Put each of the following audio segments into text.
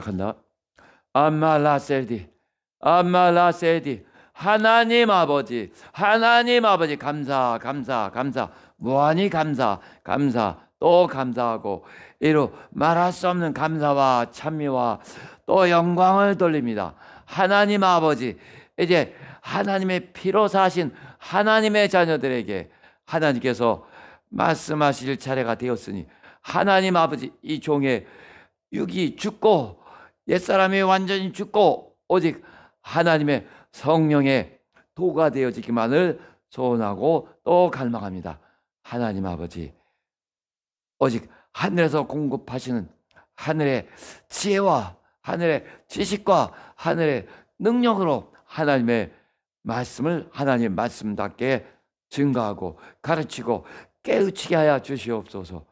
시작다 암말라셀디, 암말라셀디. 하나님 아버지, 하나님 아버지 감사, 감사, 감사. 무한히 감사, 감사. 또 감사하고 이루 말할 수 없는 감사와 찬미와 또 영광을 돌립니다. 하나님 아버지 이제 하나님의 피로 사신 하나님의 자녀들에게 하나님께서 말씀하실 차례가 되었으니 하나님 아버지 이 종의 육이 죽고 옛사람이 완전히 죽고 오직 하나님의 성령의 도가 되어지기만을 소원하고 또 갈망합니다. 하나님 아버지 오직 하늘에서 공급하시는 하늘의 지혜와 하늘의 지식과 하늘의 능력으로 하나님의 말씀을 하나님 말씀답게 증거하고 가르치고 깨우치게 하여 주시옵소서.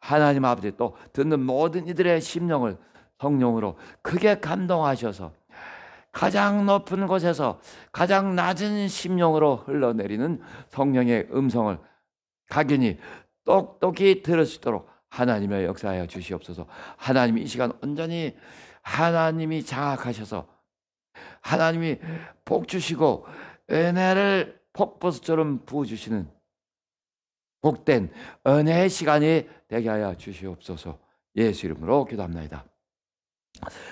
하나님 아버지 또 듣는 모든 이들의 심령을 성령으로 크게 감동하셔서 가장 높은 곳에서 가장 낮은 심령으로 흘러내리는 성령의 음성을 각인이 똑똑히 들을 수 있도록 하나님의 역사하여 주시옵소서. 하나님 이 시간 온전히 하나님이 장악하셔서 하나님이 복 주시고 은혜를 폭포수처럼 부어주시는 복된 은혜의 시간이 되게 하여 주시옵소서. 예수 이름으로 기도합니다.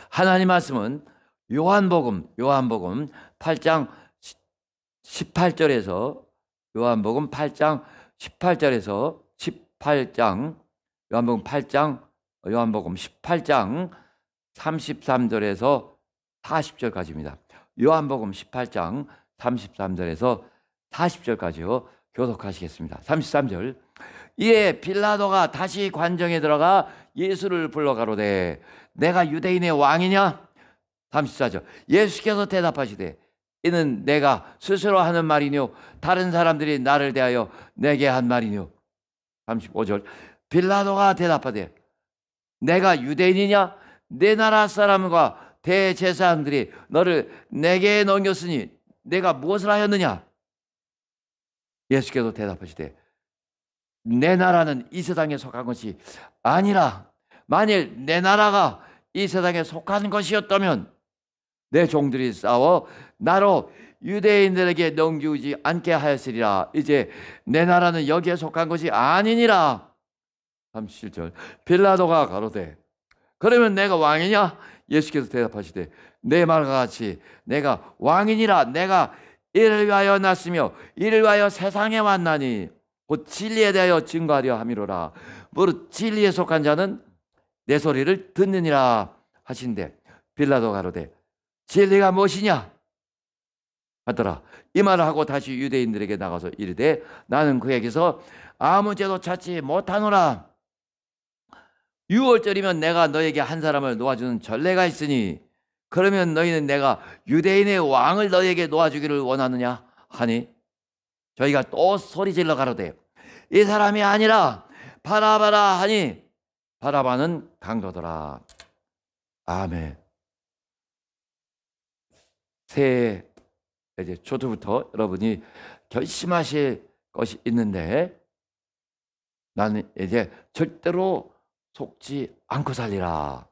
하나님 말씀은 요한복음, 요한복음 8장 18절에서 요한복음 8장 18절에서 18장 요한복음 8장 요한복음 18장 33절에서 40절까지입니다. 요한복음 18장 33절에서 40절까지요. 교독하시겠습니다. 33절. 이에 빌라도가 다시 관정에 들어가 예수를 불러 가로되 내가 유대인의 왕이냐? 34절. 예수께서 대답하시되 이는 내가 스스로 하는 말이뇨 다른 사람들이 나를 대하여 내게 한 말이뇨. 35절. 빌라도가 대답하되 내가 유대인이냐? 내 나라 사람과 대제사장들이 너를 내게 넘겼으니 내가 무엇을 하였느냐? 예수께서 대답하시되 내 나라는 이 세상에 속한 것이 아니라 만일 내 나라가 이 세상에 속한 것이었다면 내 종들이 싸워 나로 유대인들에게 넘기우지 않게 하였으리라. 이제 내 나라는 여기에 속한 것이 아니니라. 37절. 빌라도가 가로되 그러면 내가 왕이냐? 예수께서 대답하시되 내 말과 같이 내가 왕이니라 내가 이를 위하여 났으며 이를 위하여 세상에 왔나니 곧 진리에 대하여 증거하려 함이로라. 무릇 진리에 속한 자는 내 소리를 듣느니라 하신대 빌라도 가로되 진리가 무엇이냐 하더라 이 말을 하고 다시 유대인들에게 나가서 이르되 나는 그에게서 아무 죄도 찾지 못하노라 6월절이면 내가 너에게 한 사람을 놓아주는 전례가 있으니 그러면 너희는 내가 유대인의 왕을 너에게 놓아주기를 원하느냐 하니 저희가 또 소리질러 가로되 이 사람이 아니라 바라바라 하니 바라바는 강도더라. 아멘. 새해 이제 초두부터 여러분이 결심하실 것이 있는데 나는 이제 절대로 속지 않고 살리라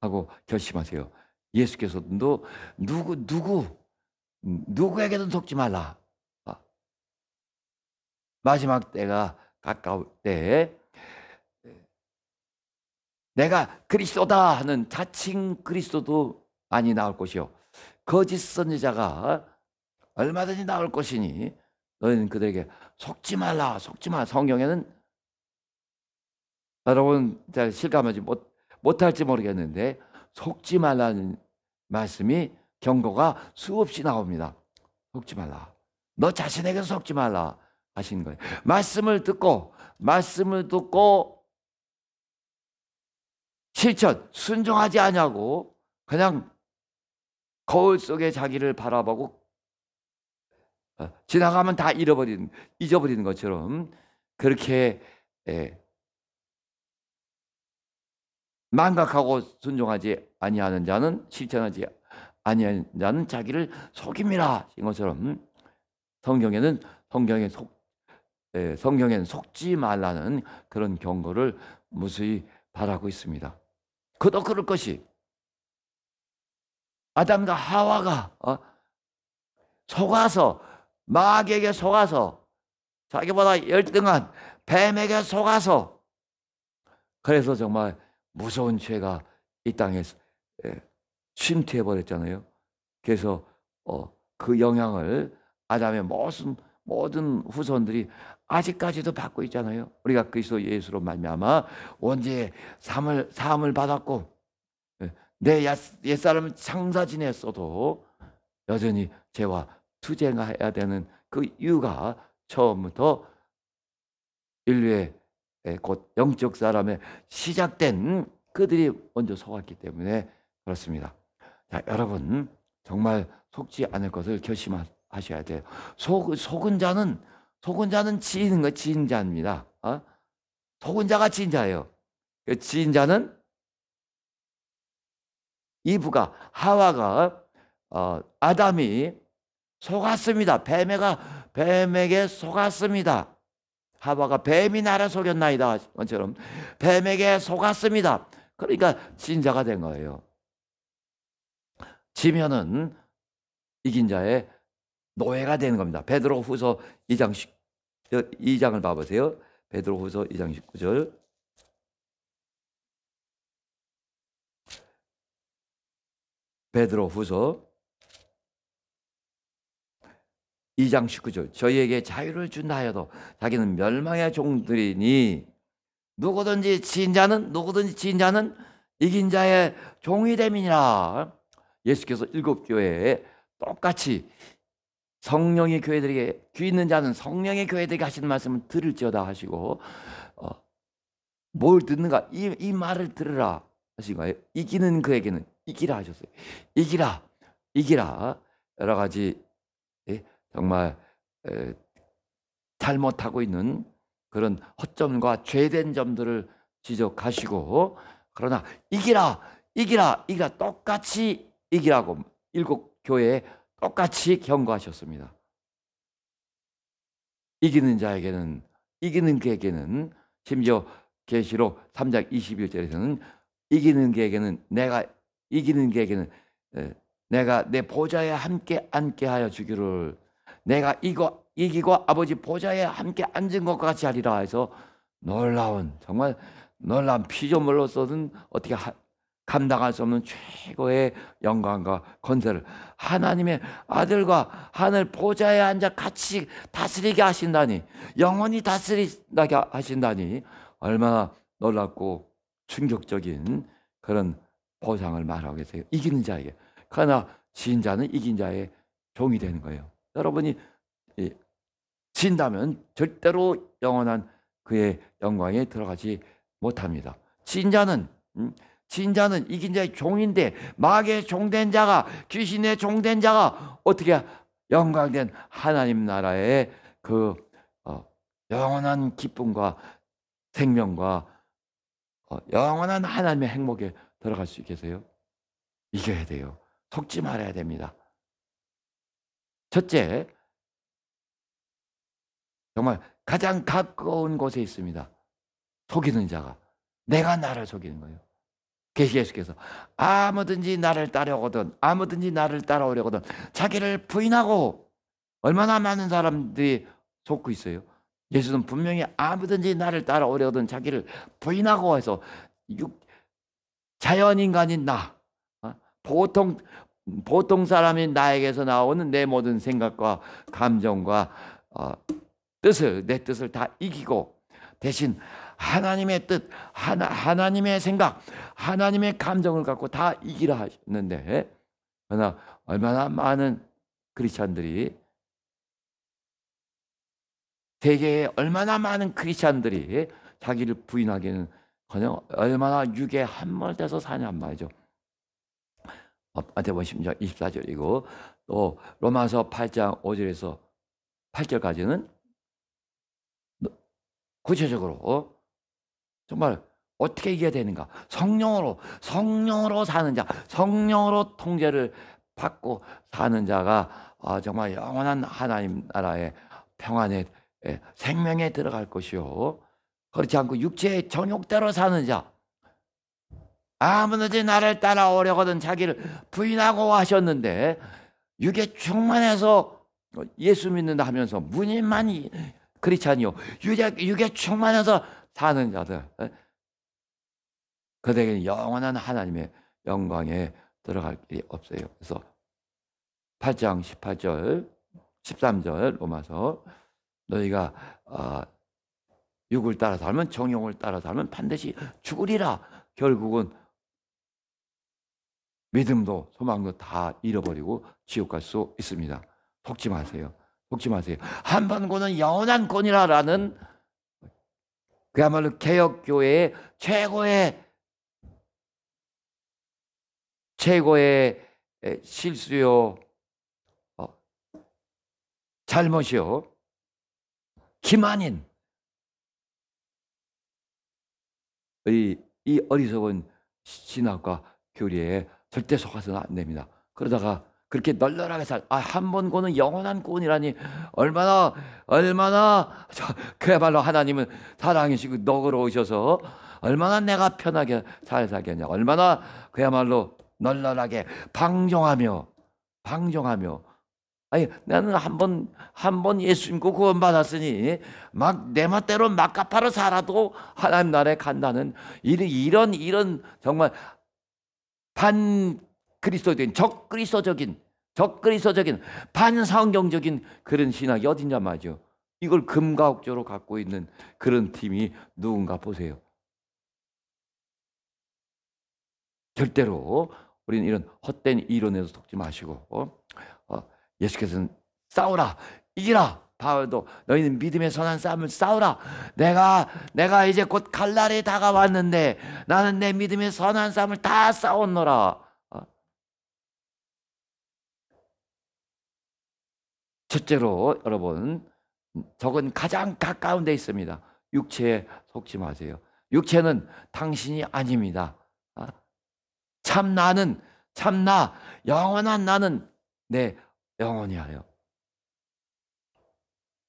하고 결심하세요. 예수께서도 누구 누구 누구에게도 속지 말라. 아. 마지막 때가 가까울 때에 내가 그리스도다 하는 자칭 그리스도도 많이 나올 것이요. 거짓 선지자가 얼마든지 나올 것이니 너희는 그들에게 속지 말라, 속지 마. 성경에는 여러분 잘 실감하지 못, 못할지 모르겠는데 속지 말라는 말씀이 경고가 수없이 나옵니다. 속지 말라. 너 자신에게 속지 말라 하신 거예요. 말씀을 듣고 말씀을 듣고 실천, 순종하지 않냐고 그냥 거울 속에 자기를 바라보고 어, 지나가면 다 잃어버린, 잊어버리는 것처럼 그렇게 예, 망각하고 순종하지 아니하는 자는 실천하지 아니하는 자는 자기를 속임이라 이 것처럼 성경에는 성경에 속 예, 성경에는 속지 말라는 그런 경고를 무수히 바라고 있습니다. 그도 그럴 것이 아담과 하와가 어? 속아서 마귀에게 속아서 자기보다 열등한 뱀에게 속아서 그래서 정말 무서운 죄가 이 땅에서 예, 침투해 버렸잖아요. 그래서 어, 그 영향을 아담의 모든 모든 후손들이 아직까지도 받고 있잖아요. 우리가 그리스도 예수로 말미암아 언제 삶을 사을 받았고 예, 내 옛사람은 장사 지냈어도 여전히 죄와 투쟁해야 되는 그 이유가 처음부터 인류의 예, 곧 영적 사람의 시작된 그들이 먼저 속았기 때문에 그렇습니다. 자, 여러분 정말 속지 않을 것을 결심하셔야 돼요. 속, 속은 자는 속은 자는 지는 거 지은 자입니다. 어? 속은 자가 지은 자예요. 그 지은 자는 이브가 하와가 어, 아담이 속았습니다. 뱀에가 뱀에게 속았습니다. 하와가 뱀이 나를 속였나이다. 것처럼 뱀에게 속았습니다. 그러니까 진자가 된 거예요. 지면은 이긴 자의 노예가 되는 겁니다. 베드로 후서 2장 2장을 봐보세요. 베드로후서 2장 19절. 베드로후서 2장 19절 저희에게 자유를 준다하여도 자기는 멸망의 종들이니 누구든지 지 자는 누구든지 지 자는 이긴 자의 종이 됨이니라 예수께서 일곱 교회에 똑같이 성령의 교회들에게 귀 있는 자는 성령의 교회들에게 하시는 말씀을 들을지어다 하시고 어, 뭘 듣는가 이, 이 말을 들으라 하신 거예요. 이기는 그에게는 이기라 하셨어요. 이기라 이기라 여러 가지 예, 정말 예, 잘못하고 있는 그런 허점과 죄된 점들을 지적하시고 그러나 이기라 이기라 이기라 똑같이 이기라고 일곱 교회에 똑같이 경고하셨습니다. 이기는 자에게는 이기는 그에게는 심지어 계시록 3장 21절에서는 이기는 그에게는 내가 이기는 그에게는 내가 내 보좌에 함께 앉게 하여 주기를 내가 이거 이기고 아버지 보좌에 함께 앉은 것 같이 하리라 해서 놀라운 정말 놀라운 피조물로서는 어떻게 감당할 수 없는 최고의 영광과 권세를 하나님의 아들과 하늘 보좌에 앉아 같이 다스리게 하신다니 영원히 다스리게 하신다니 얼마나 놀랍고 충격적인 그런 보상을 말하고 계세요. 이기는 자에게. 그러나 진 자는 이긴 자의 종이 되는 거예요. 여러분이 진다면 절대로 영원한 그의 영광에 들어가지 못합니다. 진 자는 음, 진자는 이긴 자의 종인데 마귀의 종된 자가 귀신의 종된 자가 어떻게 영광된 하나님 나라의 그 어, 영원한 기쁨과 생명과 어, 영원한 하나님의 행복에 들어갈 수 있겠어요? 이겨야 돼요. 속지 말아야 됩니다. 첫째, 정말 가장 가까운 곳에 있습니다. 속이는 자가 내가 나를 속이는 거예요. 계시 그 예수께서 아무든지 나를 따려거든 아무든지 나를 따라오려거든 자기를 부인하고 얼마나 많은 사람들이 속고 있어요. 예수는 분명히 아무든지 나를 따라오려거든 자기를 부인하고 해서 자연인간인 나 어? 보통 보통 사람인 나에게서 나오는 내 모든 생각과 감정과 어, 뜻을 내 뜻을 다 이기고 대신 하나님의 뜻, 하나, 하나님의 생각, 하나님의 감정을 갖고 다 이기라 하셨는데 그러나 얼마나 많은 크리스찬들이 세계에 얼마나 많은 크리스찬들이 자기를 부인하기는 그냥 얼마나 육에 한몰돼서사냐는 말이죠. 안보 10장 24절이고 또 로마서 8장 5절에서 8절까지는 구체적으로 정말 어떻게 이겨야 되는가? 성령으로 성령으로 사는 자, 성령으로 통제를 받고 사는 자가 아, 정말 영원한 하나님 나라의 평안의 예, 생명에 들어갈 것이요. 그렇지 않고 육체의 정욕대로 사는 자, 아무든지 나를 따라오려거든 자기를 부인하고 하셨는데 육에 충만해서 예수 믿는다 하면서 문인만이 그렇지 요 육에, 육에 충만해서 사는 자들 그들에게는 영원한 하나님의 영광에 들어갈 길이 없어요. 그래서 8장 18절 13절 로마서 너희가 어, 육을 따라 살면 정욕을 따라 살면 반드시 죽으리라 결국은 믿음도 소망도 다 잃어버리고 지옥 갈 수 있습니다. 속지 마세요. 속지 마세요. 한 번 고는 영원한 권이라라는 그야말로 개혁교회의 최고의 최고의 실수요 어, 잘못이요 기만인 이, 이 어리석은 신학과 교리에 절대 속아서는 안 됩니다. 그러다가 그렇게 널널하게 살, 아, 한 번 고는 영원한 고이라니 얼마나, 얼마나, 저, 그야말로 하나님은 사랑이시고 너그러우셔서 얼마나 내가 편하게 잘 살겠냐. 얼마나 그야말로 널널하게 방종하며, 방종하며. 아니, 나는 한 번, 한 번 예수 님고 구원받았으니 막내 맛대로 막가파로 살아도 하나님 나라에 간다는 이 이런, 이런 정말 반 그리스도적인 적그리스도적인 적그리스도적인 반성경적인 그런 신학이 어딨냐 말이죠. 이걸 금가옥조로 갖고 있는 그런 팀이 누군가 보세요. 절대로 우리는 이런 헛된 이론에서 속지 마시고 어? 어, 예수께서는 싸우라 이기라 바울도 너희는 믿음의 선한 싸움을 싸우라 내가 내가 이제 곧 갈날이 다가왔는데 나는 내 믿음의 선한 싸움을 다 싸웠노라 첫째로 여러분 적은 가장 가까운 데 있습니다. 육체에 속지 마세요. 육체는 당신이 아닙니다. 아, 참 나는 참나 영원한 나는 내 영혼이하여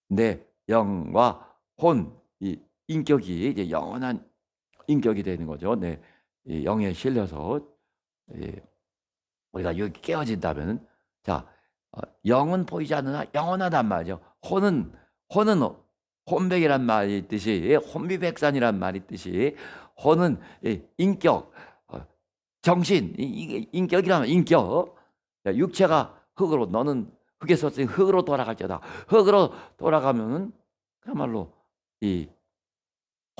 내 영과 혼 이 인격이 이제 영원한 인격이 되는 거죠. 내 영에 실려서 우리가 여기 깨어진다면 자 어, 영은 보이지 않으나 영원하단 말이죠. 혼은 혼은 혼백이란 말이 있이 예, 혼비백산이란 말이 있이 혼은 예, 인격, 어, 정신, 인격이라면 인격, 육체가 흙으로 너는 흙에서 흙으로 돌아갈지다. 흙으로 돌아가면은 그야말로 이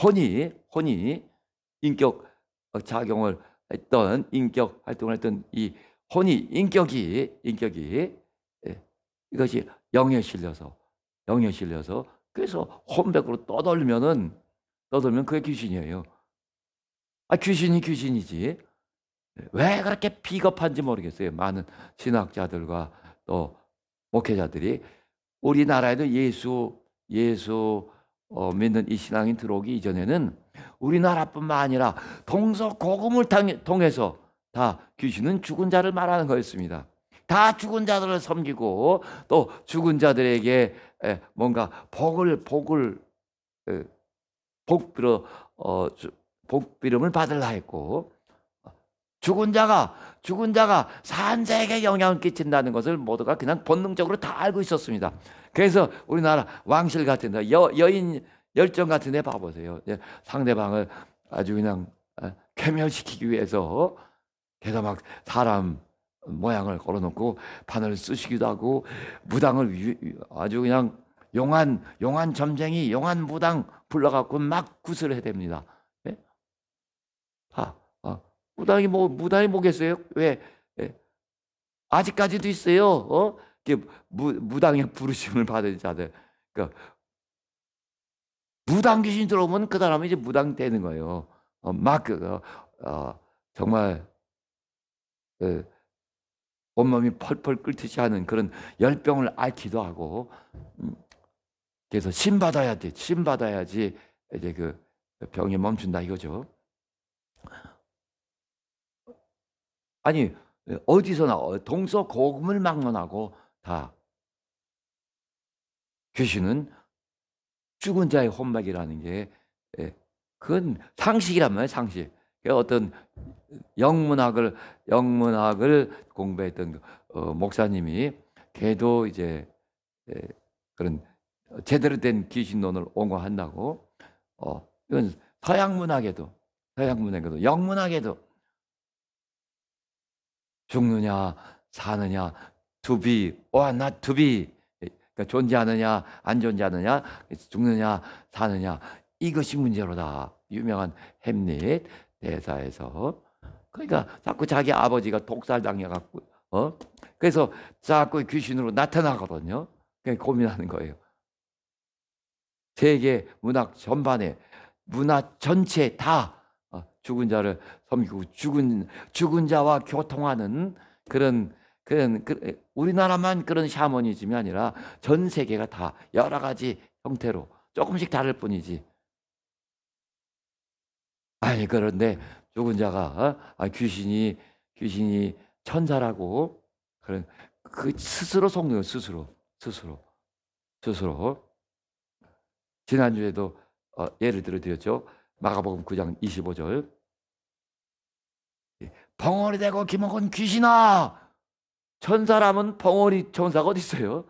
혼이 혼이 인격 작용을 했던 인격 활동을 했던 이 혼이 인격이 인격이 이것이 영에 실려서 영에 실려서 그래서 혼백으로 떠돌면은 떠돌면 그게 귀신이에요. 아 귀신이 귀신이지. 네, 왜 그렇게 비겁한지 모르겠어요. 많은 신학자들과 또 목회자들이 우리나라에도 예수 예수 어, 믿는 이 신앙이 들어오기 이전에는 우리나라뿐만 아니라 동서 고금을 통해서 다 귀신은 죽은 자를 말하는 거였습니다. 다 죽은 자들을 섬기고 또 죽은 자들에게 예, 뭔가 복을 복을 예, 복비로 어, 복비름을 받을라 했고 죽은 자가 죽은 자가 산자에게 영향을 끼친다는 것을 모두가 그냥 본능적으로 다 알고 있었습니다. 그래서 우리나라 왕실 같은 데 여, 여인 열정 같은 데 봐보세요. 예, 상대방을 아주 그냥 괴멸시키기 위해서 계속 막 사람 모양을 걸어놓고 판을 쓰시기도 하고 무당을 아주 그냥 용한 용한 점쟁이 용한 무당 불러갖고 막 구슬을 해댑니다. 예? 아, 아, 무당이 뭐 무당이 뭐겠어요? 왜 예? 아직까지도 있어요? 어? 무 무당의 부르심을 받은 자들. 그러니까 무당 귀신 들어오면 그 사람은 이제 무당 되는 거예요. 어, 막 어, 어, 정말 예, 온몸이 펄펄 끓듯이 하는 그런 열병을 앓기도 하고 음, 그래서 신 받아야 돼. 신 받아야지 이제 그 병이 멈춘다 이거죠. 아니 어디서나 동서 고금을 막론하고 다 귀신은 죽은 자의 혼막이라는게 예, 그건 상식이란 말이에요. 상식. 그 어떤 영문학을 영문학을 공부했던 그, 어, 목사님이 걔도 이제 예, 그런 제대로 된 귀신론을 옹호한다고 어, 이건 서양 문학에도 서양 문학에도 영문학에도 죽느냐 사느냐 두비 오나 두비 그러니까 존재하느냐 안 존재하느냐 죽느냐 사느냐 이것이 문제로다 유명한 햄릿 대사에서 그러니까 자꾸 자기 아버지가 독살당해갖고 어 그래서 자꾸 귀신으로 나타나거든요. 그냥 고민하는 거예요. 세계 문학 전반에 문화 전체 다 어, 죽은 자를 섬기고 죽은 죽은 자와 교통하는 그런 그런 그, 우리나라만 그런 샤머니즘이 아니라 전 세계가 다 여러 가지 형태로 조금씩 다를 뿐이지 아니 그런데 죽은 자가 어? 아, 귀신이 귀신이 천사라고 그런 그 스스로 속는 스스로 스스로 스스로 지난주에도 어, 예를 들어 드렸죠 마가복음 9장 25절 벙어리 되고 기먹은 귀신아 천사라면 벙어리 천사가 어디 있어요?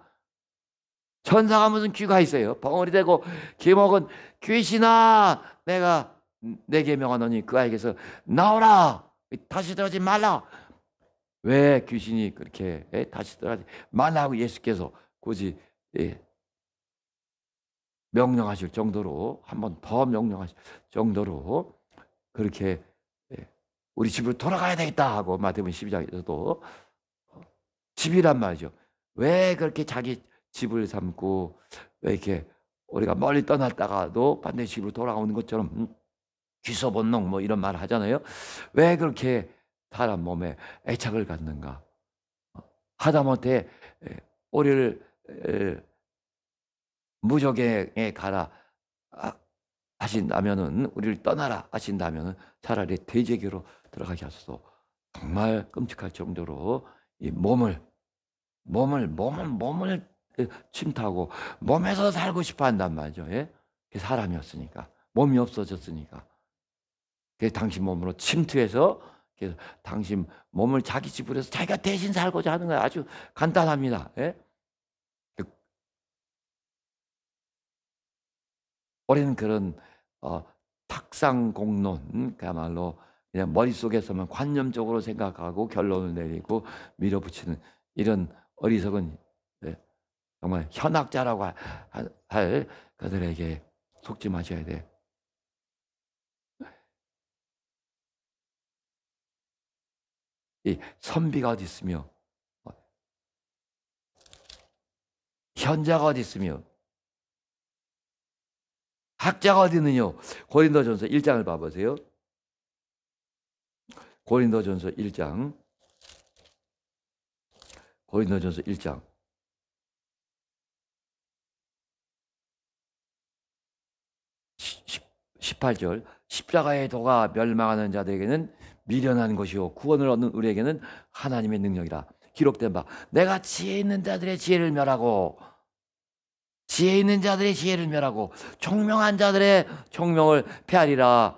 천사가 무슨 귀가 있어요? 벙어리 되고 기먹은 귀신아 내가 내게 명하노니 그 아이에게서 나오라 다시 들어지 말라 왜 귀신이 그렇게 예, 다시 들어지 말라 고 예수께서 굳이 예, 명령하실 정도로 한 번 더 명령하실 정도로 그렇게 예, 우리 집으로 돌아가야 되겠다 하고 마태복음 12장에서도 집이란 말이죠. 왜 그렇게 자기 집을 삼고 왜 이렇게 우리가 멀리 떠났다가도 반드시 집으로 돌아오는 것처럼 음, 귀소본능 뭐 이런 말 하잖아요. 왜 그렇게 사람 몸에 애착을 갖는가? 하다못해 오리를 무적에 가라 하신다면은 우리를 떠나라 하신다면은 차라리 돼지계로 들어가게 하소서. 정말 끔찍할 정도로 이 몸을 몸을 몸을 몸을 침타고 몸에서 살고 싶어 한단 말이죠. 예? 사람이었으니까 몸이 없어졌으니까 그래서 당신 몸으로 침투해서 그래 당신 몸을 자기 집으로 해서 자기가 대신 살고자 하는 거야. 아주 간단합니다. 예? 그 올해는 그런 어, 탁상공론 그야말로 그냥 머릿속에서만 관념적으로 생각하고 결론을 내리고 밀어붙이는 이런 어리석은 예, 정말 현학자라고 할 그들에게 속지 마셔야 돼요. 이 선비가 어디 있으며 어, 현자가 어디 있으며 학자가 어디 있느냐? 고린도전서 1장을 봐 보세요. 고린도전서 1장 고린도전서 1장 18절 십자가의 도가 멸망하는 자들에게는 미련한 것이요 구원을 얻는 우리에게는 하나님의 능력이라 기록된 바 내가 지혜 있는 자들의 지혜를 멸하고 지혜 있는 자들의 지혜를 멸하고 총명한 자들의 총명을 패하리라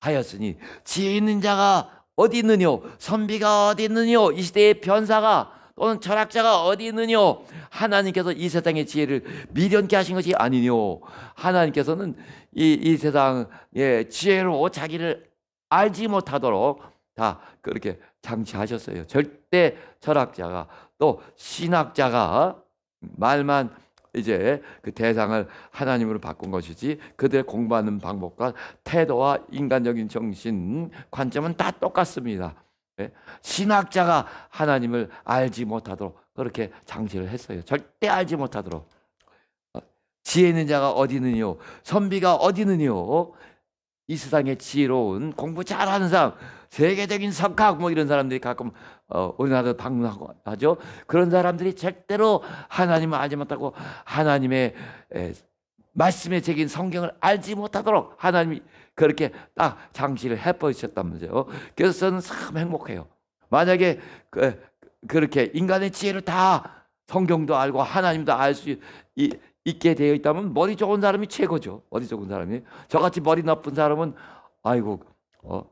하였으니 지혜 있는 자가 어디 있느뇨 선비가 어디 있느뇨 이 시대의 변사가 또는 철학자가 어디 있느뇨 하나님께서 이 세상의 지혜를 미련케 하신 것이 아니뇨 하나님께서는 이, 이 세상의 지혜로 자기를 알지 못하도록 다 그렇게 장치하셨어요. 절대 철학자가 또 신학자가 말만 이제 그 대상을 하나님으로 바꾼 것이지 그들의 공부하는 방법과 태도와 인간적인 정신 관점은 다 똑같습니다. 예? 신학자가 하나님을 알지 못하도록 그렇게 장치를 했어요. 절대 알지 못하도록. 어, 지혜 있는 자가 어디 느뇨 선비가 어디 느뇨 이 세상의 지혜로운 공부 잘하는 사람, 세계적인 석학 뭐 이런 사람들이 가끔 어, 우리나라 방문하고 하죠. 그런 사람들이 절대로 하나님을 알지 못하고 하나님의 에, 말씀의 적인 성경을 알지 못하도록 하나님이 그렇게 딱 장치를 해버리셨다면서요. 그래서 저는 참 행복해요. 만약에 그, 그렇게 인간의 지혜를 다 성경도 알고 하나님도 알수 있게 되어 있다면 머리 좋은 사람이 최고죠. 머리 좋은 사람이. 저같이 머리 나쁜 사람은 아이고 어,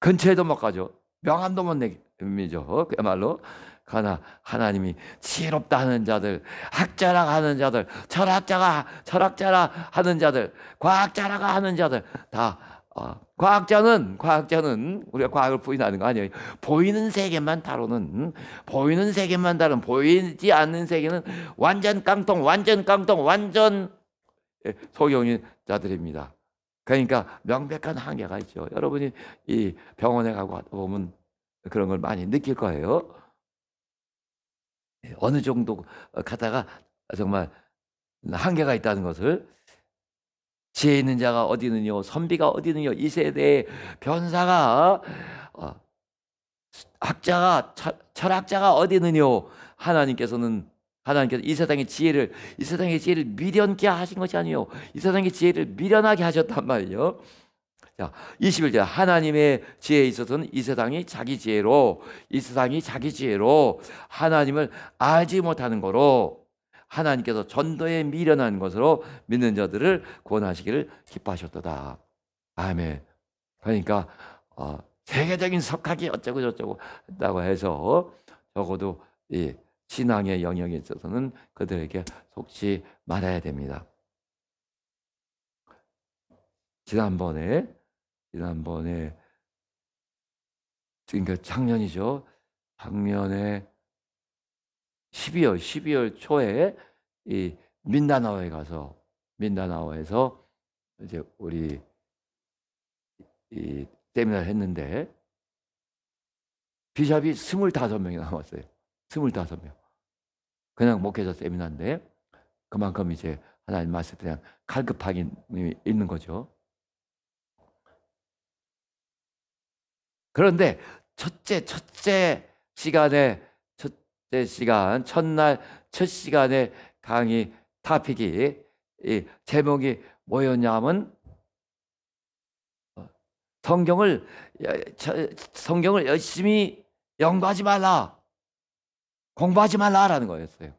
근처에도 못 가죠. 명함도 못 내죠. 그야말로 하나 하나님이 지혜롭다 하는 자들, 학자라 하는 자들, 철학자가 철학자라 하는 자들, 과학자라 하는 자들 다 어, 과학자는 과학자는 우리가 과학을 부인하는 거 아니에요. 보이는 세계만 다루는 보이는 세계만 다른 보이지 않는 세계는 완전 깡통, 완전 깡통, 완전 예, 소경인자들입니다. 그러니까 명백한 한계가 있죠. 여러분이 이 병원에 가고 보면 그런 걸 많이 느낄 거예요. 예, 어느 정도 가다가 정말 한계가 있다는 것을 지혜 있는 자가 어디 있느냐 선비가 어디 있느냐 이 세대의 변사가 어, 학자가 철, 학자가 어디 있느냐 하나님께서는 하나님께서 이 세상의 지혜를 이 세상의 지혜를 미련케 하신 것이 아니요 이 세상의 지혜를 미련하게 하셨단 말이죠. 자, 21절 하나님의 지혜에 있어서는 이 세상이 자기 지혜로 이 세상이 자기 지혜로 하나님을 알지 못하는 거로 하나님께서 전도에 미련한 것으로 믿는 자들을 구원하시기를 기뻐하셨도다. 아멘. 그러니까 어, 세계적인 석학이 어쩌고 저쩌고 했다고 해서 적어도 이 신앙의 영역에 있어서는 그들에게 속지 말아야 됩니다. 지난번에 지난번에 그러니까 작년이죠. 작년에 12월 12월 초에 이 민다나오에 가서 민다나오에서 이제 우리 이 세미나를 했는데 비샵이 25명이 남았어요. 25명. 그냥 목회자 세미나인데 그만큼 이제 하나님 말씀 에 대한 갈급하게 있는 거죠. 그런데 첫째 첫째 시간에 제 시간 첫날 첫 시간에 강의 타픽이 제목이 뭐였냐면 어, 성경을 성경을 열심히 연구하지 말라 공부하지 말라라는 거였어요.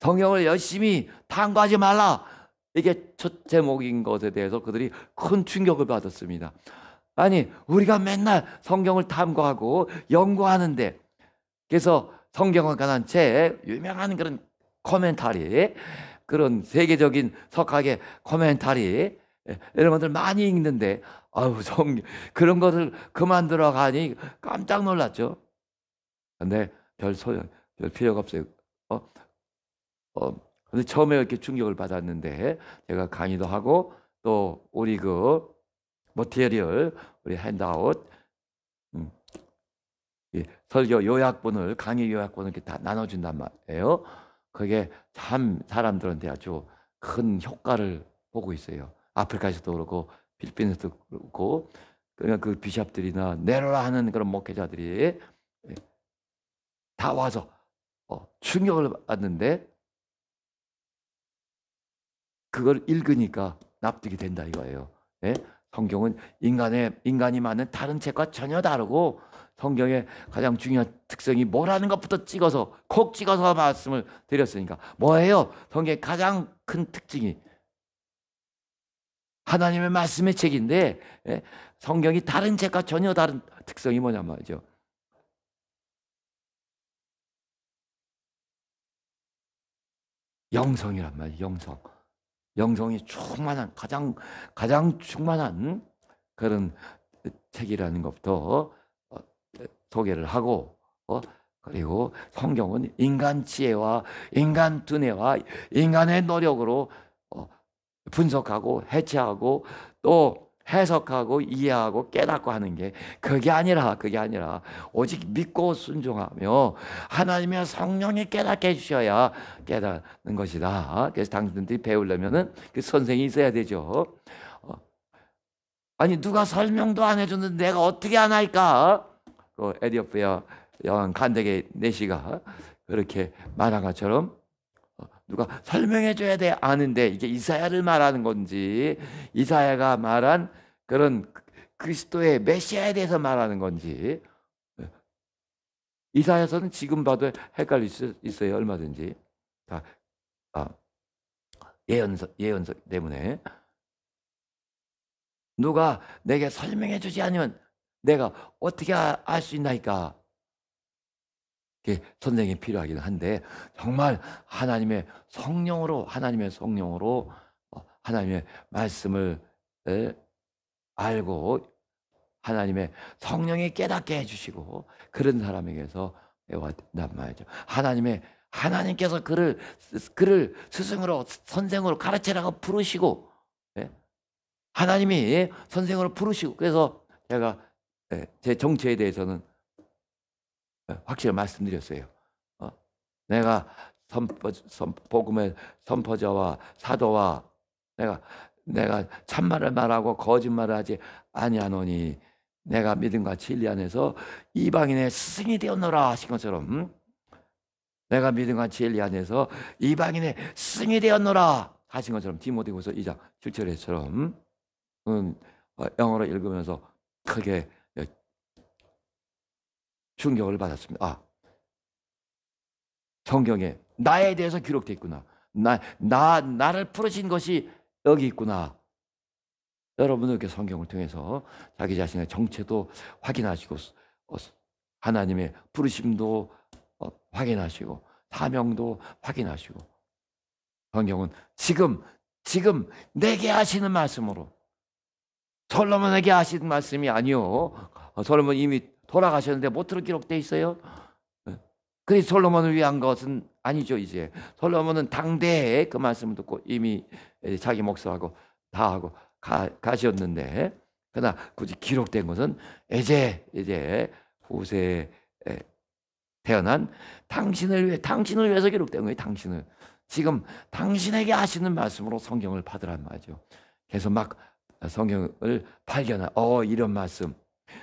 성경을 열심히 탐구하지 말라 이게 첫 제목인 것에 대해서 그들이 큰 충격을 받았습니다. 아니 우리가 맨날 성경을 탐구하고 연구하는데 그래서 성경을 관한 책 유명한 그런 코멘터리 그런 세계적인 석학의 코멘터리 여러분들 예, 많이 읽는데 아우 성 그런 것을 그만 들어가니 깜짝 놀랐죠. 근데 별 소용 별 필요가 없어요. 어, 어 근데 처음에 이렇게 충격을 받았는데 제가 강의도 하고 또 우리 그 모티리얼 우리 핸드아웃 설교 요약본을 강의 요약본을 이렇게 다 나눠준단 말이에요. 그게 참 사람들한테 아주 큰 효과를 보고 있어요. 아프리카에서도 그렇고 필리핀에서도 그렇고 그냥 그러니까 그 비샵들이나 내려라 하는 그런 목회자들이 예, 다 와서 어, 충격을 받는데 그걸 읽으니까 납득이 된다 이거예요. 예? 성경은 인간의 인간이 많은 다른 책과 전혀 다르고 성경의 가장 중요한 특성이 뭐라는 것부터 찍어서 콕 찍어서 말씀을 드렸으니까 뭐예요? 성경의 가장 큰 특징이 하나님의 말씀의 책인데 예, 성경이 다른 책과 전혀 다른 특성이 뭐냐 말이죠. 영성이란 말이에요. 영성. 영성이 충만한 가장 가장 충만한 그런 책이라는 것부터 소개를 하고 어? 그리고 성경은 인간 지혜와 인간 두뇌와 인간의 노력으로 어, 분석하고 해체하고 또 해석하고 이해하고 깨닫고 하는 게 그게 아니라 그게 아니라 오직 믿고 순종하며 하나님의 성령이 깨닫게 해주셔야 깨닫는 것이다. 그래서 당신들이 배우려면그 선생이 있어야 되죠. 어, 아니 누가 설명도 안해줬는데 내가 어떻게 안할까 그 에디오피아 여왕 간덱의 내시가 그렇게 말한 것처럼 어, 누가 설명해 줘야 돼 아는데 이게 이사야를 말하는 건지 이사야가 말한 그런 그리스도의 메시아에 대해서 말하는 건지 네. 이사야서는 지금 봐도 헷갈릴 수 있어요 얼마든지 다 아, 예언서 예언서 때문에 누가 내게 설명해 주지 않으면 내가 어떻게 아, 알수 있나이까? 선생이 필요하긴 한데 정말 하나님의 성령으로 하나님의 성령으로 어, 하나님의 말씀을 알고 하나님의 성령이 깨닫게 해주시고 그런 사람에게서 왔단 말이죠. 하나님의 하나님께서 그를 그를 스승으로 선생으로 가르치라고 부르시고 예? 하나님이 선생으로 부르시고 그래서 제가 예, 제 정체에 대해서는 예, 확실히 말씀드렸어요. 어, 내가 선포, 복음의 선포자와 사도와 내가 내가 참말을 말하고 거짓말을 하지 아니하노니 내가 믿음과 진리 안에서 이방인의 스승이 되었노라 하신 것처럼 음? 내가 믿음과 진리 안에서 이방인의 스승이 되었노라 하신 것처럼 디모데후서 2장 7절에처럼 음? 음 어, 영어로 읽으면서 크게 충격을 받았습니다. 아, 성경에 나에 대해서 기록되어 있구나. 나, 나, 나를 풀으신 것이 여기 있구나. 여러분은 이렇게 성경을 통해서 자기 자신의 정체도 확인하시고, 어, 하나님의 부르심도 어, 확인하시고, 사명도 확인하시고, 성경은 지금, 지금 내게 하시는 말씀으로, 솔로몬에게 하신 말씀이 아니요. 어, 솔로몬 이미 돌아가셨는데 못으로 기록돼 있어요. 네. 그래 솔로몬을 위한 것은 아니죠 이제 솔로몬은 당대에 그 말씀을 듣고 이미 자기 몫하고 다 하고 가, 가셨는데 그러나 굳이 기록된 것은 이제 이제 후세에 태어난 당신을 위해 당신을 위해서 기록된 거예요 당신을 지금 당신에게 하시는 말씀으로 성경을 받으란 말이죠 계속 막 성경을 발견한 어 이런 말씀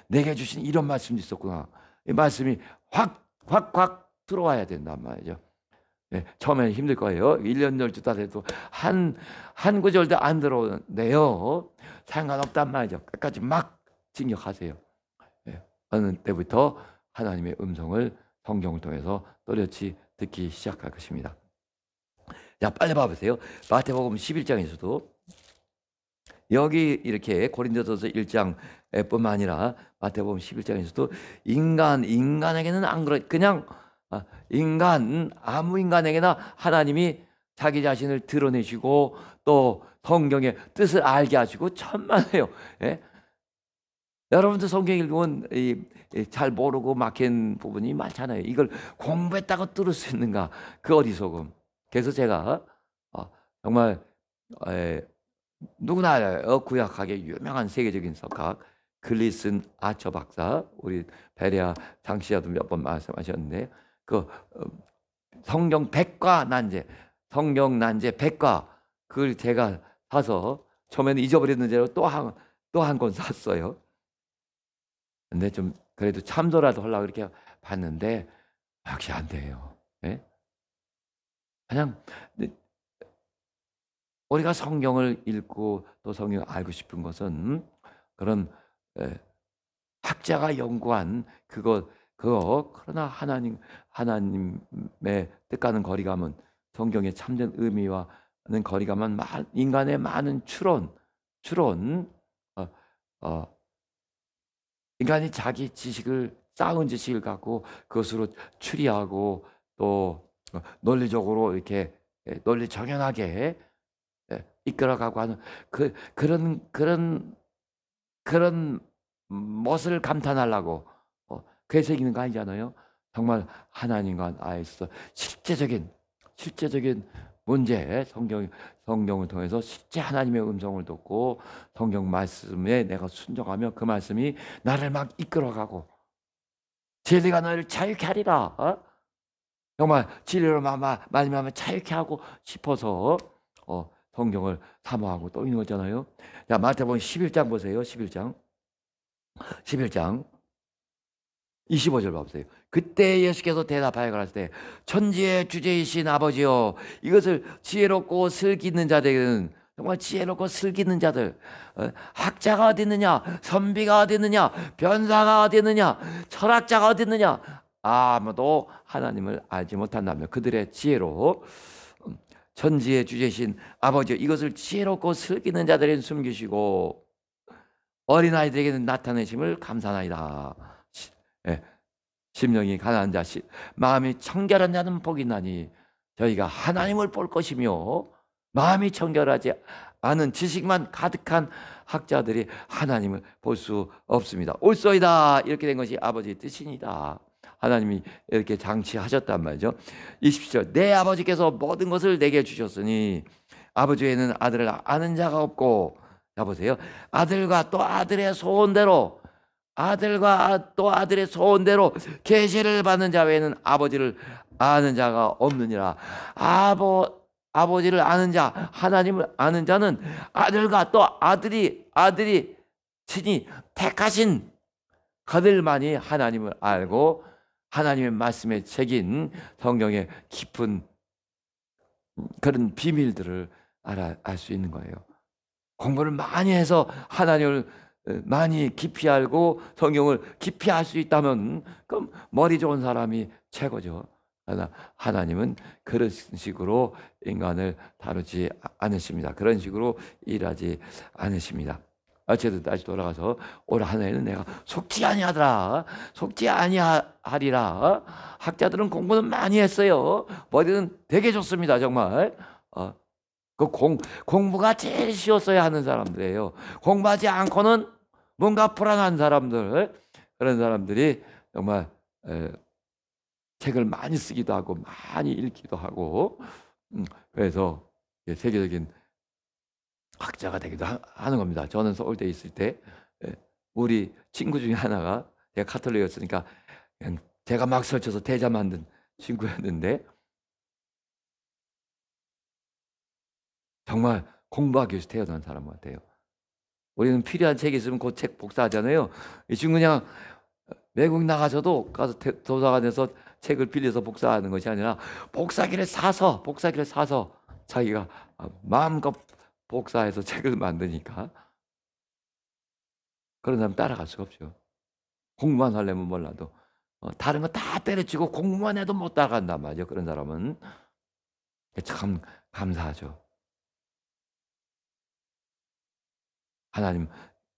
내게 주신 이런 말씀도 있었구나. 이 말씀이 확, 확, 확 들어와야 된단 말이죠. 네, 처음에는 힘들 거예요. 1년 열두 달 해도 한, 한 구절도 안들어오네데요 상관없단 말이죠. 끝까지 막 진격하세요. 네, 어느 때부터 하나님의 음성을 성경을 통해서 또렷이 듣기 시작할 것입니다. 자, 빨리 봐보세요. 마태복음 11장에서도 여기 이렇게 고린도전서 1장뿐만 아니라 마태복음 11장에서도 인간 인간에게는 안 그런 그냥 아, 인간 아무 인간에게나 하나님이 자기 자신을 드러내시고 또 성경의 뜻을 알게 하시고 천만에요. 예? 여러분도 성경 읽으면 이, 잘 모르고 막힌 부분이 많잖아요. 이걸 공부했다고 뚫을 수 있는가? 그어디서금 그래서 제가 아, 정말 누구나 알아요. 구약학의 유명한 세계적인 석학 글리슨 아처 박사, 우리 베리아장시야도몇 번 말씀하셨는데 그 어, 성경 백과 난제, 성경 난제 백과 그걸 제가 사서 처음에는 잊어버렸는데로 또한 또 한 권 샀어요. 근데 좀 그래도 참조라도 하려고 이렇게 봤는데 역시 안 돼요. 네? 그냥 우리가 성경을 읽고 또 성경을 알고 싶은 것은 그런 학자가 연구한 그것 그거 그러나 하나님 하나님의 뜻과는 거리감은 성경의 참된 의미와는 거리감은 인간의 많은 추론 추론 어, 어, 인간이 자기 지식을 쌓은 지식을 갖고 그것으로 추리하고 또 어, 논리적으로 이렇게 논리 정연하게 예, 이끌어가고 하는 그 그런 그런 그런 멋을 감탄하려고 어, 괴색이는 거 아니잖아요. 정말 하나님과 아에서 실제적인 실제적인 문제 성경 성경을 통해서 실제 하나님의 음성을 듣고 성경 말씀에 내가 순종하며 그 말씀이 나를 막 이끌어가고 진리가 너를 자유케 하리라. 어? 정말 진리로 마마 마지 자유케 하고 싶어서 어, 성경을 사모하고 또 있는 거잖아요. 자, 마태복음 11장 보세요. 11장. 11장. 25절 봐보세요. 그때 예수께서 대답하여 가라사 천지의 주제이신 아버지여 이것을 지혜롭고 슬기는 자들은 정말 지혜롭고 슬기는 자들 어, 학자가 어디 있느냐 선비가 어디 있느냐 변사가 어디 있느냐 철학자가 어디 있느냐 아무도 하나님을 알지 못한다며 그들의 지혜로 천지의 주제신 아버지 이것을 지혜롭고 슬기는 자들에게 숨기시고 어린아이들에게는 나타내심을 감사하나이다 예, 심령이 가난한 자 마음이 청결한 자는 복이 나니 저희가 하나님을 볼 것이며 마음이 청결하지 않은 지식만 가득한 학자들이 하나님을 볼 수 없습니다. 올소이다 이렇게 된 것이 아버지의 뜻입니다. 하나님이 이렇게 장치하셨단 말이죠. 20절 내 아버지께서 모든 것을 내게 주셨으니 아버지에는 아들을 아는 자가 없고 여보세요. 아들과 또 아들의 소원대로 아들과 또 아들의 소원대로 계시를 받는 자 외에는 아버지를 아는 자가 없느니라. 아버 아버지를 아는 자, 하나님을 아는 자는 아들과 또 아들이 아들이 친히 택하신 그들만이 하나님을 알고 하나님의 말씀에 책긴 성경의 깊은 그런 비밀들을 알아 알 수 있는 거예요. 공부를 많이 해서 하나님을 어, 많이 깊이 알고 성경을 깊이 알 수 있다면 그럼 머리 좋은 사람이 최고죠. 하나 하나님은 그런 식으로 인간을 다루지 않으십니다. 그런 식으로 일하지 않으십니다. 어쨌든 다시 돌아가서 올 한해는 내가 속지 아니하더라. 속지 아니하리라. 학자들은 공부는 많이 했어요. 머리는 되게 좋습니다. 정말. 어, 그 공, 공부가 제일 쉬웠어야 하는 사람들이에요. 공부하지 않고는 뭔가 불안한 사람들, 그런 사람들이 정말 에, 책을 많이 쓰기도 하고 많이 읽기도 하고 음, 그래서 세계적인 학자가 되기도 하는 겁니다. 저는 서울대 있을 때 예, 우리 친구 중에 하나가 제가 카톨릭이었으니까 제가 막 설쳐서 대자 만든 친구였는데 정말 공부하기 위해서 태어난 사람 같아요. 우리는 필요한 책이 있으면 그 책 복사하잖아요. 이 친구 그냥 외국 나가서도 가서 도서관에서 책을 빌려서 복사하는 것이 아니라 복사기를 사서 복사기를 사서 자기가 마음껏 복사해서 책을 만드니까 그런 사람 따라갈 수가 없죠. 공부만 하려면 몰라도 어, 다른 거 다 때려치고 공부만 해도 못 따라간단 말이죠. 그런 사람은 참 감사하죠. 하나님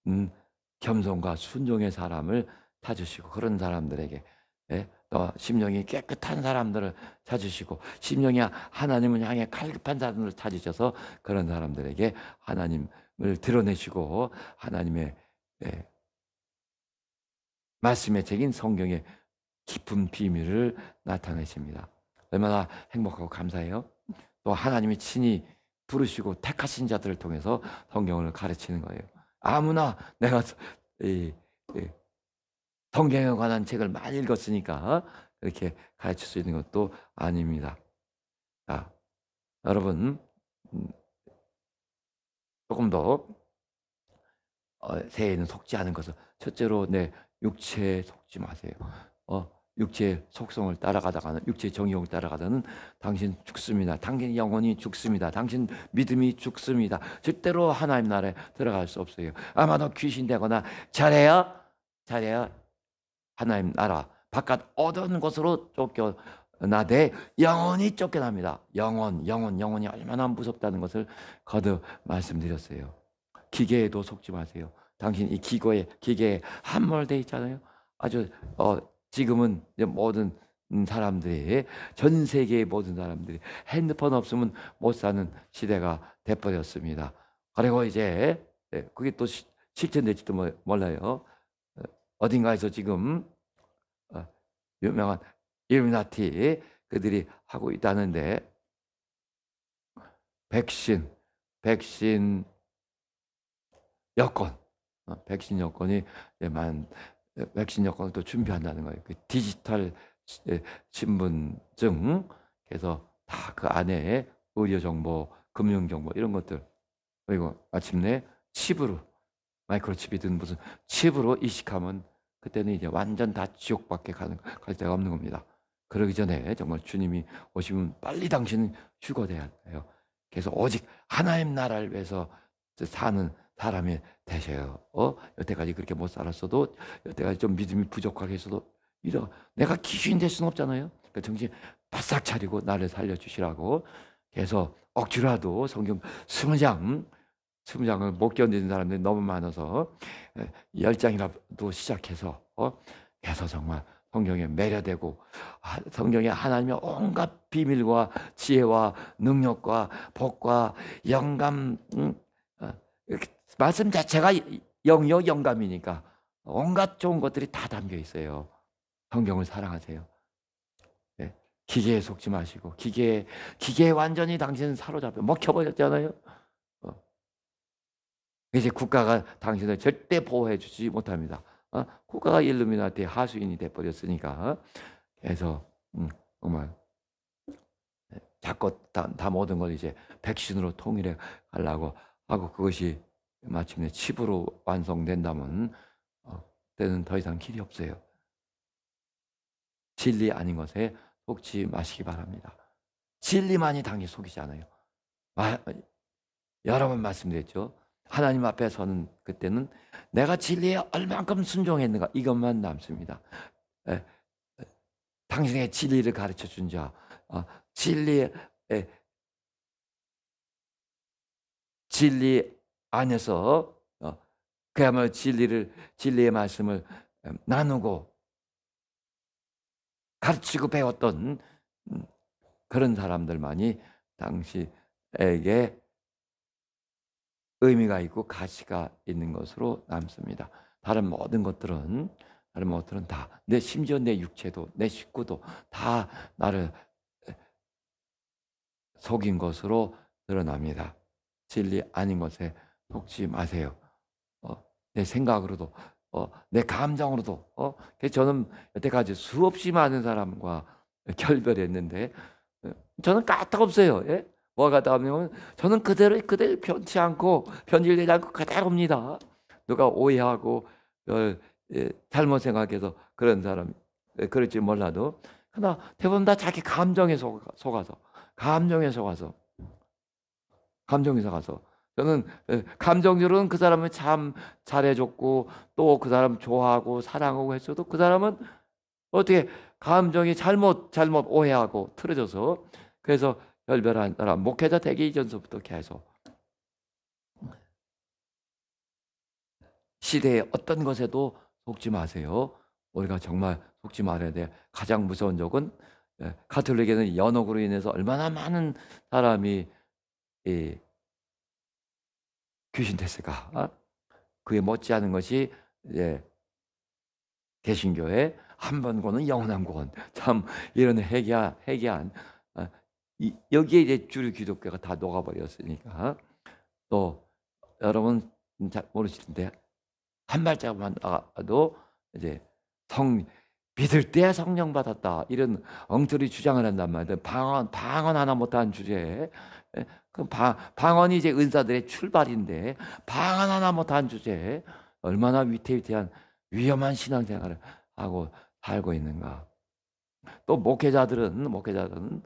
음, 겸손과 순종의 사람을 찾주시고 그런 사람들에게 예? 또 심령이 깨끗한 사람들을 찾으시고 심령이 하나님을 향해 갈급한 사람들을 찾으셔서 그런 사람들에게 하나님을 드러내시고 하나님의 예, 말씀의 책인 성경의 깊은 비밀을 나타내십니다. 얼마나 행복하고 감사해요. 또 하나님이 친히 부르시고 택하신 자들을 통해서 성경을 가르치는 거예요. 아무나 내가 이 성경에 관한 책을 많이 읽었으니까 이렇게 가르칠 수 있는 것도 아닙니다. 자, 여러분 음, 조금 더 세에는 어, 속지 않은 것은 첫째로 내 육체에 속지 마세요. 어, 육체의 속성을 따라가다가는 육체의 정욕을 따라가다는 당신 죽습니다. 당신 영혼이 죽습니다. 당신 믿음이 죽습니다. 절대로 하나님 나라에 들어갈 수 없어요. 아마도 귀신 되거나 잘해야 잘해야 하나님 나라 바깥 어두운 곳으로 쫓겨나되 영원히 쫓겨납니다. 영원, 영원, 영원이 얼마나 무섭다는 것을 거듭 말씀드렸어요. 기계에도 속지 마세요. 당신 이 기거에 기계에 함몰돼 있잖아요. 아주 어, 지금은 모든 사람들이 전 세계의 모든 사람들이 핸드폰 없으면 못 사는 시대가 돼버렸습니다. 그리고 이제 예, 그게 또 실천될지도 몰라요. 어딘가에서 지금 어, 유명한 일미나티 그들이 하고 있다는데 백신, 백신 여권, 어, 백신 여권이 만 백신 여권을 또 준비한다는 거예요. 그 디지털 신분증 그래서 다 그 안에 의료 정보, 금융 정보 이런 것들 그리고 마침내 칩으로 마이크로칩이든 무슨 칩으로 이식하면 그때는 이제 완전 다 지옥밖에 가는, 갈 데가 없는 겁니다. 그러기 전에 정말 주님이 오시면 빨리 당신은 휴거돼야 해요. 그래서 오직 하나님 나라를 위해서 사는 사람이 되셔요. 어? 여태까지 그렇게 못 살았어도, 여태까지 좀 믿음이 부족하게 했도 이러, 내가 귀신 될 수는 없잖아요. 그러니까 정신 바싹 차리고 나를 살려주시라고 해서 억지라도 성경 스무 장 승장을 못 견디는 사람들이 너무 많아서 예, 열장이라도 시작해서 어? 해서 정말 성경에 매료되고 아, 성경에 하나님의 온갖 비밀과 지혜와 능력과 복과 영감 음, 어, 말씀 자체가 영요 영감이니까 온갖 좋은 것들이 다 담겨 있어요. 성경을 사랑하세요. 네? 기계에 속지 마시고 기계 기계에 완전히 당신은 사로잡혀 먹혀버렸잖아요. 이제 국가가 당신을 절대 보호해 주지 못합니다. 어? 국가가 일루미나티의 하수인이 돼 버렸으니까. 어? 그래서 음, 정말 네, 자꾸 다, 다 모든 걸 이제 백신으로 통일해 가려고 하고 그것이 마침내 칩으로 완성된다면 어, 때는 더 이상 길이 없어요. 진리 아닌 것에 속지 마시기 바랍니다. 진리만이 당신 속이지 않아요. 마, 여러 번 말씀드렸죠. 하나님 앞에 서는 그때는 내가 진리에 얼만큼 순종했는가 이것만 남습니다. 에, 예, 예. 당신의 진리를 가르쳐 준 자, 아, 어, 진리에 에, 예. 진리 안에서 어, 그야말로 진리를 진리의 말씀을 나누고 가르치고 배웠던 음, 그런 사람들만이 당시에게 의미가 있고 가치가 있는 것으로 남습니다. 다른 모든 것들은 다른 것들은 다 내 심지어 내 육체도 내 식구도 다 나를 속인 것으로 드러납니다. 진리 아닌 것에 속지 마세요. 어, 내 생각으로도 어, 내 감정으로도 어, 저는 여태까지 수없이 많은 사람과 결별했는데 어, 저는 까딱없어요. 예? 뭐가 다냐면 저는 그대로 그대로 변치 않고 변질되지 않고 그대로입니다. 누가 오해하고 어, 예, 잘못 생각해서 그런 사람 예, 그럴지 몰라도 그러나 대부분 다 자기 감정에 속아서 감정에 속아서 감정에 속아서 저는 예, 감정적으로는 그 사람을 참 잘해줬고 또 그 사람 좋아하고 사랑하고 했어도 그 사람은 어떻게 감정이 잘못 잘못 오해하고 틀어져서 그래서 열별한 나라 목회자 되기 전서부터 계속 시대의 어떤 것에도 속지 마세요. 우리가 정말 속지 말아야 돼 가장 무서운 적은 카톨릭에는 예, 연옥으로 인해서 얼마나 많은 사람이 이, 귀신 됐을까? 아, 그에 못지않은 것이 예, 개신교의 한번 고는 영원한 권. 참 이런 해괴한, 해괴한 이, 여기에 이제 주류 기독교가 다 녹아버렸으니까 또 여러분 잘 모르시는데 한발자국만 나가도 이제 성 믿을 때 성령 받았다 이런 엉터리 주장을 한단 말이에요. 방언 방언 하나 못한 주제에 그 방언이 이제 은사들의 출발인데 방언 하나 못한 주제에 얼마나 위태위태한 위험한 신앙생활을 하고 살고 있는가. 또 목회자들은 목회자들은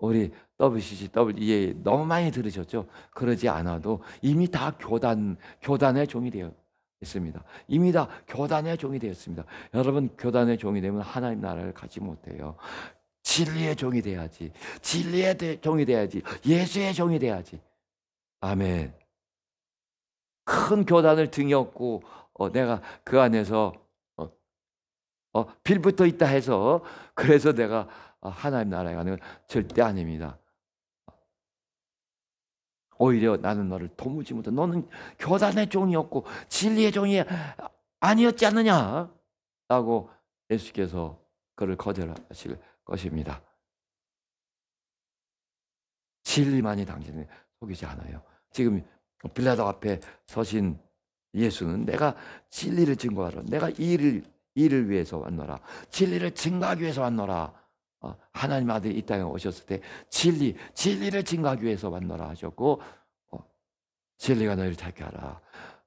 우리 WCC, WEA 너무 많이 들으셨죠? 그러지 않아도 이미 다 교단, 교단의 종이 되어 있습니다. 이미 다 교단의 종이 되었습니다. 여러분, 교단의 종이 되면 하나님 나라를 가지 못해요. 진리의 종이 돼야지. 진리의 대, 종이 돼야지. 예수의 종이 돼야지. 아멘. 큰 교단을 등에 업고 어, 내가 그 안에서 어, 어, 빌붙어 있다 해서 그래서 내가 아, 하나님 나라에 가는 건 절대 아닙니다. 오히려 나는 너를 도무지 못해. 너는 교단의 종이었고 진리의 종이 아니었지 않느냐? 라고 예수께서 그를 거절하실 것입니다. 진리만이 당신을 속이지 않아요. 지금 빌라도 앞에 서신 예수는 내가 진리를 증거하러, 내가 이 일을, 일 위해서 왔노라. 진리를 증거하기 위해서 왔노라. 어, 하나님 아들이 이 땅에 오셨을 때 진리, 진리를 증거하기 위해서 왔노라 하셨고 어, 진리가 너희를 찾게 하라.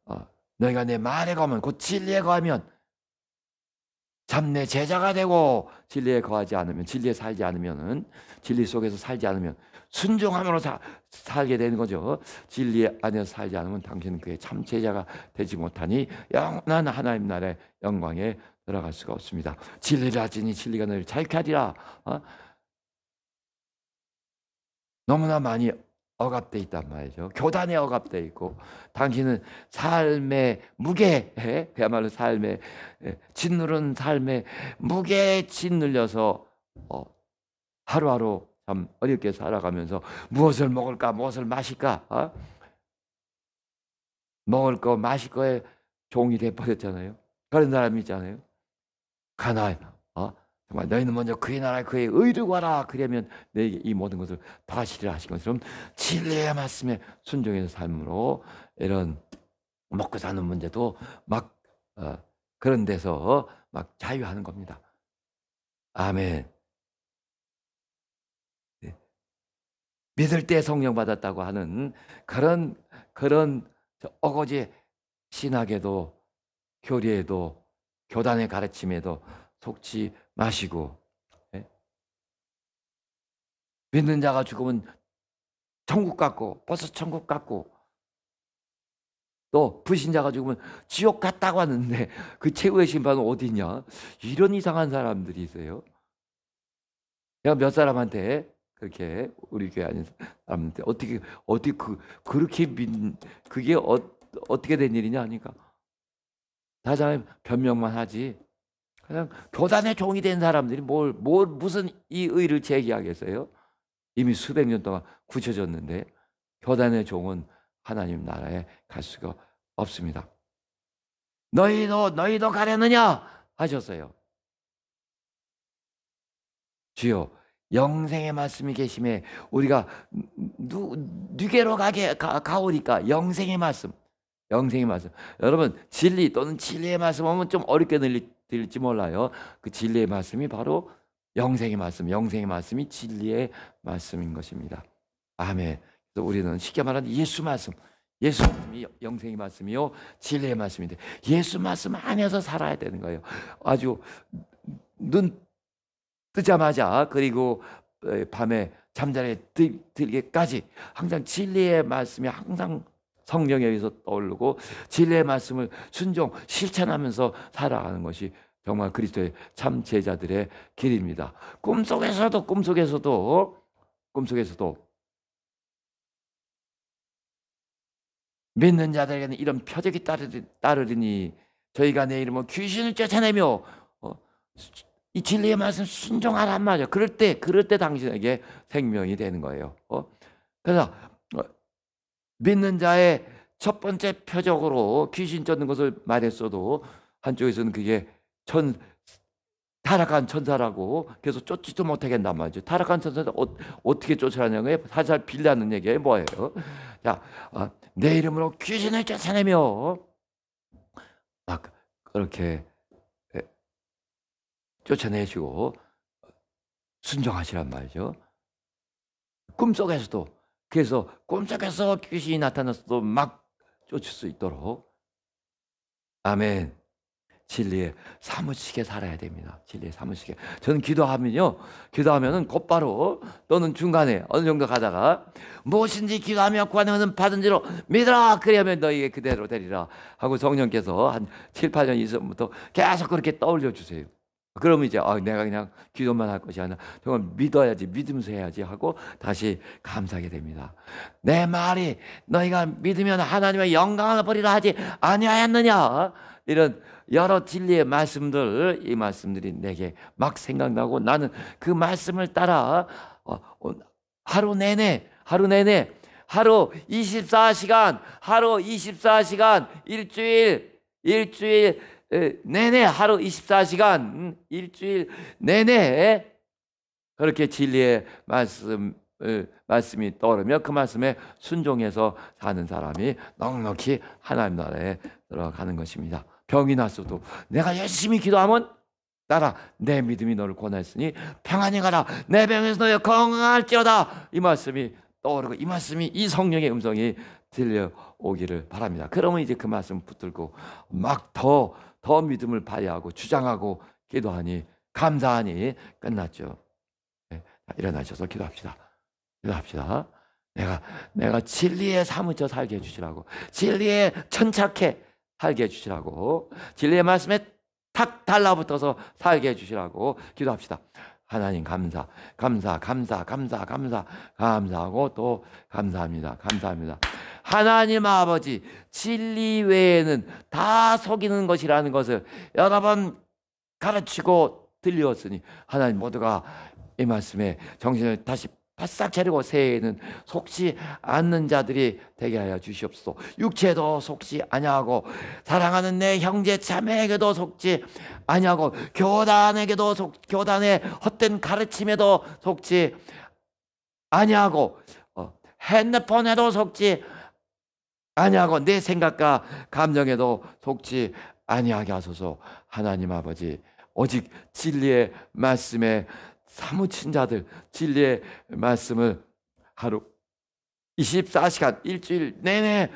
어, 너희가 내 말에 가면곧 진리에 가면참내 제자가 되고 진리에 거하지 않으면 진리에 살지 않으면은 진리 속에서 살지 않으면 순종함으로 사, 살게 되는 거죠. 진리 안에서 살지 않으면 당신은 그의 참 제자가 되지 못하니 영원한 하나님 나라의 영광에 들어갈 수가 없습니다. 진리를 아니 진리가 너를 자유케 하리라. 어? 너무나 많이 억압돼 있단 말이죠. 교단에 억압돼 있고 당신은 삶의 무게, 그야말로 삶의 짓누른 삶의 무게 짓눌려서 어, 하루하루 참 어렵게 살아가면서 무엇을 먹을까, 무엇을 마실까, 어? 먹을 거, 마실 거에 종이 돼 버렸잖아요. 그런 사람이 있잖아요. 가나안 어? 정말 너희는 먼저 그의 나라 그의 의를 구하라 그러면 내게 이 모든 것을 다하시리라 하신 것처럼 진리의 말씀에 순종해서 삶으로 이런 먹고 사는 문제도 막 어, 그런 데서 막 자유하는 겁니다. 아멘. 네. 믿을 때 성령 받았다고 하는 그런 그런 어거지 신학에도 교리에도 교단의 가르침에도 속지 마시고 예? 믿는 자가 죽으면 천국 같고 벌써 천국 같고 또 불신자가 죽으면 지옥 같다고 하는데 그 최후의 심판은 어디냐 이런 이상한 사람들이 있어요 내가 몇 사람한테 그렇게 우리 교회 아닌 사람한테 어떻게 어떻게 그 그렇게 믿 그게 어, 어떻게 된 일이냐 하니까 다잖아 변명만 하지. 그냥 교단의 종이 된 사람들이 뭘, 뭘, 무슨 이 의를 제기하겠어요? 이미 수백 년 동안 굳혀졌는데, 교단의 종은 하나님 나라에 갈 수가 없습니다. 너희도, 너희도 가려느냐? 하셨어요. 주여, 영생의 말씀이 계심에 우리가 누, 누게로 가게, 가, 가오니까 영생의 말씀. 영생의 말씀. 여러분 진리 또는 진리의 말씀 하면 좀 어렵게 들릴지 몰라요. 그 진리의 말씀이 바로 영생의 말씀, 영생의 말씀이 진리의 말씀인 것입니다. 아멘. 그래서 우리는 쉽게 말하는 예수 말씀, 예수 말씀이 영생의 말씀이요, 진리의 말씀인데 예수 말씀 안에서 살아야 되는 거예요. 아주 눈 뜨자마자 그리고 밤에 잠자리에 들기까지 항상 진리의 말씀이 항상 성령에 의해서 떠오르고 진리의 말씀을 순종 실천하면서 살아가는 것이 정말 그리스도의 참 제자들의 길입니다. 꿈속에서도 꿈속에서도 꿈속에서도 믿는 자들에게는 이런 표적이 따르리니 저희가 내이름으 귀신을 쫓아내며 어, 이 진리의 말씀 순종하란 말이야. 그럴 때 그럴 때 당신에게 생명이 되는 거예요. 어? 그래서 믿는 자의 첫 번째 표적으로 귀신 쫓는 것을 말했어도 한쪽에서는 그게 천 타락한 천사라고 계속 쫓지도 못하겠단 말이죠. 타락한 천사는 어, 떻게 쫓으라는 거예요? 사살 빌라는 얘기예요. 뭐예요? 자, 어, 내 이름으로 귀신을 쫓아내며 막 그렇게 예, 쫓아내시고 순종하시란 말이죠. 꿈속에서도 그래서 꼼짝해서 귀신이 나타나서도막 쫓을 수 있도록 아멘. 진리에 사무치게 살아야 됩니다. 진리에 사무치게. 저는 기도하면요. 기도하면은 곧바로 또는 중간에 어느 정도 가다가 무엇인지 기도하며 구하는 것은 받은 지로믿어라그리면 너희에게 그대로 되리라. 하고 성령께서 한 7, 8년 이전부터 계속 그렇게 떠올려 주세요. 그러면 이제 아, 내가 그냥 기도만 할 것이 아니라 정말 믿어야지 믿음면서 해야지 하고 다시 감사하게 됩니다. 내 말이 너희가 믿으면 하나님의 영광을 버리라 하지 아니하였느냐 이런 여러 진리의 말씀들 이 말씀들이 내게 막 생각나고 나는 그 말씀을 따라 어, 어, 하루 내내 하루 내내 하루 24시간 하루 24시간 일주일 일주일 내내 하루 24시간 음, 일주일 내내 그렇게 진리의 말씀 말씀이 떠오르며 그 말씀에 순종해서 사는 사람이 넉넉히 하나님 나라에 들어가는 것입니다. 병이 났어도 내가 열심히 기도하면 따라 내 믿음이 너를 권하으니 평안히 가라 내 병에서 너의 건강할지어다 이 말씀이 떠오르고 이 말씀이 이 성령의 음성이 들려오기를 바랍니다. 그러면 이제 그 말씀 붙들고 막더 더 믿음을 발휘하고 주장하고 기도하니 감사하니 끝났죠. 네, 일어나셔서 기도합시다. 기도합시다. 내가 내가 진리에 사무쳐 살게 해주시라고 진리에 천착해 살게 해주시라고 진리의 말씀에 탁 달라붙어서 살게 해주시라고 기도합시다. 하나님 감사, 감사, 감사, 감사, 감사, 감사하고 또 감사합니다. 감사합니다. 하나님 아버지, 진리 외에는 다 속이는 것이라는 것을 여러 번 가르치고 들려왔으니 하나님 모두가 이 말씀에 정신을 다시 바싹 차리고 새해에는 속지 않는 자들이 되게 하여 주시옵소서. 육체도 속지 아니하고 사랑하는 내 형제 자매에게도 속지 아니하고 교단에게도 속, 교단의 헛된 가르침에도 속지 아니하고 어, 핸드폰에도 속지 아니하고 내 생각과 감정에도 속지 아니하게 하소서 하나님 아버지 오직 진리의 말씀에 사무친 자들 진리의 말씀을 하루 24시간 일주일 내내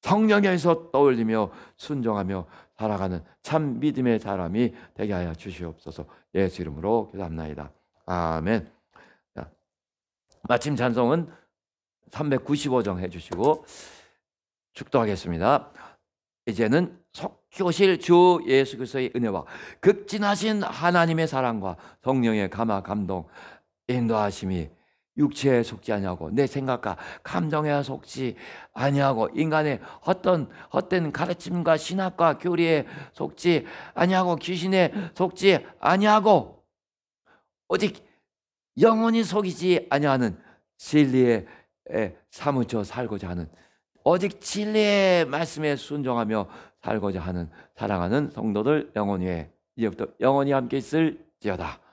성령에서 떠올리며 순종하며 살아가는 참 믿음의 사람이 되게 하여 주시옵소서 예수 이름으로 기도합니다 아멘 자, 마침 찬송은 395정 해주시고 축도하겠습니다. 이제는 교실 주 예수 그리스도의 은혜와 극진하신 하나님의 사랑과 성령의 감화 감동 인도하심이 육체에 속지 아니하고 내 생각과 감정에 속지 아니하고 인간의 어떤 헛된 가르침과 신학과 교리에 속지 아니하고 귀신에 속지 아니하고 오직 영원히 속이지 아니하는 진리에 사무쳐 살고자 하는 오직 진리의 말씀에 순종하며 살고자 하는 사랑하는 성도들 영원히 이제부터 영원히 함께 있을지어다.